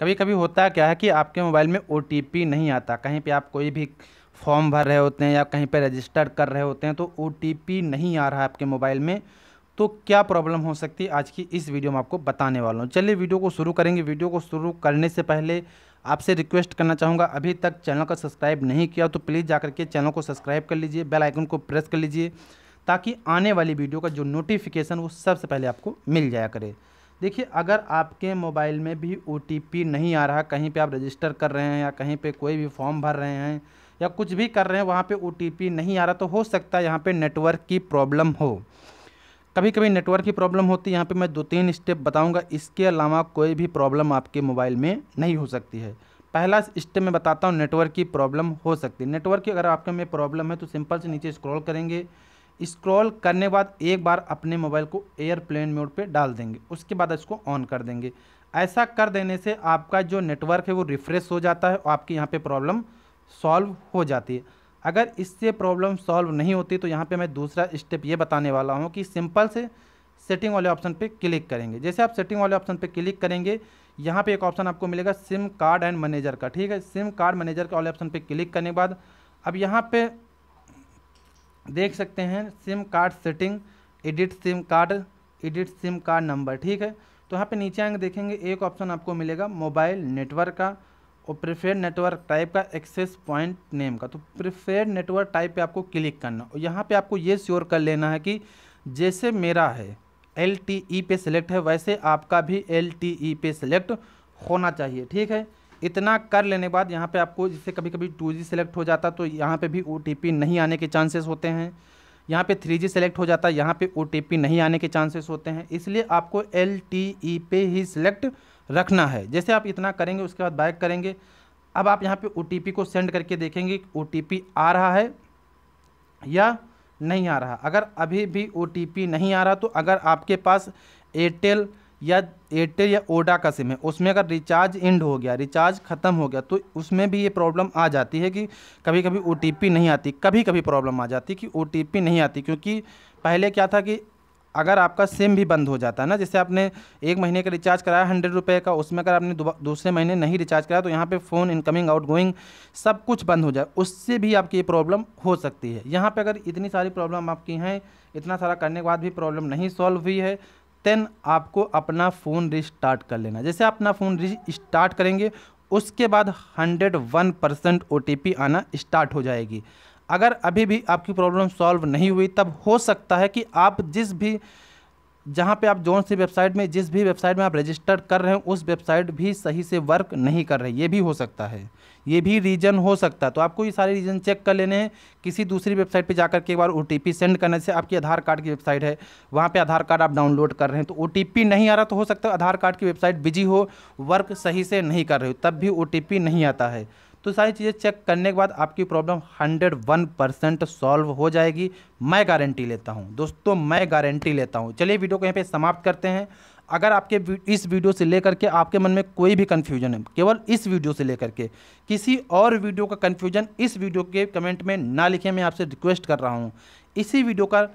कभी कभी होता क्या है कि आपके मोबाइल में ओ नहीं आता कहीं पर आप कोई भी फॉर्म भर रहे होते हैं या कहीं पर रजिस्टर कर रहे होते हैं तो ओ नहीं आ रहा है आपके मोबाइल में तो क्या प्रॉब्लम हो सकती है आज की इस वीडियो में आपको बताने वाला हूँ चलिए वीडियो को शुरू करेंगे वीडियो को शुरू करने से पहले आपसे रिक्वेस्ट करना चाहूँगा अभी तक चैनल का सब्सक्राइब नहीं किया तो प्लीज़ जाकर के चैनल को सब्सक्राइब कर लीजिए बेल आइकन को प्रेस कर लीजिए ताकि आने वाली वीडियो का जो नोटिफिकेशन वो सबसे पहले आपको मिल जाया करे देखिए अगर आपके मोबाइल में भी ओ नहीं आ रहा कहीं पे आप रजिस्टर कर रहे हैं या कहीं पे कोई भी फॉर्म भर रहे हैं या कुछ भी कर रहे हैं वहाँ पे ओ नहीं आ रहा तो हो सकता है यहाँ पे नेटवर्क की प्रॉब्लम हो कभी कभी नेटवर्क की प्रॉब्लम होती है यहाँ पे मैं दो तीन स्टेप बताऊँगा इसके अलावा कोई भी प्रॉब्लम आपके मोबाइल में नहीं हो सकती है पहला स्टेप मैं बताता हूँ नेटवर्क की प्रॉब्लम हो सकती है नेटवर्क की अगर आपके में प्रॉब्लम है तो सिंपल से नीचे स्क्रॉल करेंगे स्क्रॉल करने बाद एक बार अपने मोबाइल को एयरप्लेन मोड पे डाल देंगे उसके बाद इसको ऑन कर देंगे ऐसा कर देने से आपका जो नेटवर्क है वो रिफ़्रेश हो जाता है और आपकी यहाँ पे प्रॉब्लम सॉल्व हो जाती है अगर इससे प्रॉब्लम सॉल्व नहीं होती तो यहाँ पे मैं दूसरा स्टेप ये बताने वाला हूँ कि सिंपल से सेटिंग वाले ऑप्शन पर क्लिक करेंगे जैसे आप सेटिंग वाले ऑप्शन पर क्लिक करेंगे यहाँ पर एक ऑप्शन आपको मिलेगा सिम कार्ड एंड मैनेजर का ठीक है सिम कार्ड मैनेजर के वाले ऑप्शन पर क्लिक करने के बाद अब यहाँ पर देख सकते हैं SIM card setting edit SIM card edit SIM card number ठीक है तो यहाँ पे नीचे आएंगे देखेंगे एक ऑप्शन आपको मिलेगा मोबाइल नेटवर्क का और प्रिफेयर नेटवर्क टाइप का एक्सेस पॉइंट नेम का तो प्रिफेयर नेटवर्क टाइप पे आपको क्लिक करना और यहाँ पे आपको ये श्योर कर लेना है कि जैसे मेरा है एल पे सेलेक्ट है वैसे आपका भी एल पे सेलेक्ट होना चाहिए ठीक है इतना कर लेने बाद यहाँ पे आपको जैसे कभी कभी टू जी सेलेक्ट हो जाता तो यहाँ पे भी ओ नहीं आने के चांसेस होते हैं यहाँ पे थ्री जी सेलेक्ट हो जाता है यहाँ पे ओ नहीं आने के चांसेस होते हैं इसलिए आपको एल e पे ही सिलेक्ट रखना है जैसे आप इतना करेंगे उसके बाद बैक करेंगे अब आप यहाँ पे ओ को सेंड करके देखेंगे ओ आ रहा है या नहीं आ रहा अगर अभी भी ओ नहीं आ रहा तो अगर आपके पास एयरटेल या एयरटेल या ओडा का सिम है उसमें अगर रिचार्ज एंड हो गया रिचार्ज ख़त्म हो गया तो उसमें भी ये प्रॉब्लम आ जाती है कि कभी कभी ओ नहीं आती कभी कभी प्रॉब्लम आ जाती कि ओ नहीं आती क्योंकि पहले क्या था कि अगर आपका सिम भी बंद हो जाता है ना जैसे आपने एक महीने का रिचार्ज कराया हंड्रेड रुपये का उसमें अगर आपने दूसरे महीने नहीं रिचार्ज कराया तो यहाँ पे फ़ोन इनकमिंग आउट गोइंग सब कुछ बंद हो जाए उससे भी आपकी ये प्रॉब्लम हो सकती है यहाँ पे अगर इतनी सारी प्रॉब्लम आपकी हैं इतना सारा करने के बाद भी प्रॉब्लम नहीं सॉल्व हुई है देन आपको अपना फ़ोन रिस्टार्ट कर लेना जैसे अपना फ़ोन रिस्टार्ट करेंगे उसके बाद हंड्रेड वन परसेंट ओ आना स्टार्ट हो जाएगी अगर अभी भी आपकी प्रॉब्लम सॉल्व नहीं हुई तब हो सकता है कि आप जिस भी जहाँ पे आप जोन सी वेबसाइट में जिस भी वेबसाइट में आप रजिस्टर कर रहे हैं उस वेबसाइट भी सही से वर्क नहीं कर रही ये भी हो सकता है ये भी रीजन हो सकता है तो आपको ये सारे रीजन चेक कर लेने हैं किसी दूसरी वेबसाइट पे जाकर के एक बार ओ सेंड करने से आपकी आधार कार्ड की वेबसाइट है वहाँ पे आधार कार्ड आप डाउनलोड कर रहे हैं तो ओ नहीं आ रहा तो हो सकता है आधार कार्ड की वेबसाइट बिजी हो वर्क सही से नहीं कर रही हो तब भी ओ नहीं आता है तो सारी चीज़ें चेक करने के बाद आपकी problem hundred one percent solve हो जाएगी मैं गारंटी लेता हूँ दोस्तों मैं गारंटी लेता हूँ चलिए वीडियो को यहाँ पे समाप्त करते हैं अगर आपके इस वीडियो से लेकर के आपके मन में कोई भी कन्फ्यूजन है केवल इस वीडियो से लेकर के किसी और वीडियो का कन्फ्यूजन इस वीडियो के कमेंट में ना लिखें मैं आपसे रिक्वेस्ट कर रहा हूँ इसी वीडियो का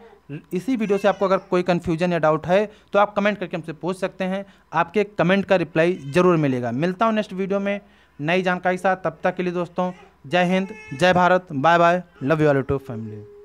इसी वीडियो से आपको अगर कोई कन्फ्यूजन या डाउट है तो आप कमेंट करके हमसे पूछ सकते हैं आपके कमेंट का रिप्लाई ज़रूर मिलेगा मिलता हूँ नेक्स्ट वीडियो में नई जानकारी के साथ तब तक के लिए दोस्तों Jai Hind Jai Bharat bye bye love you all to family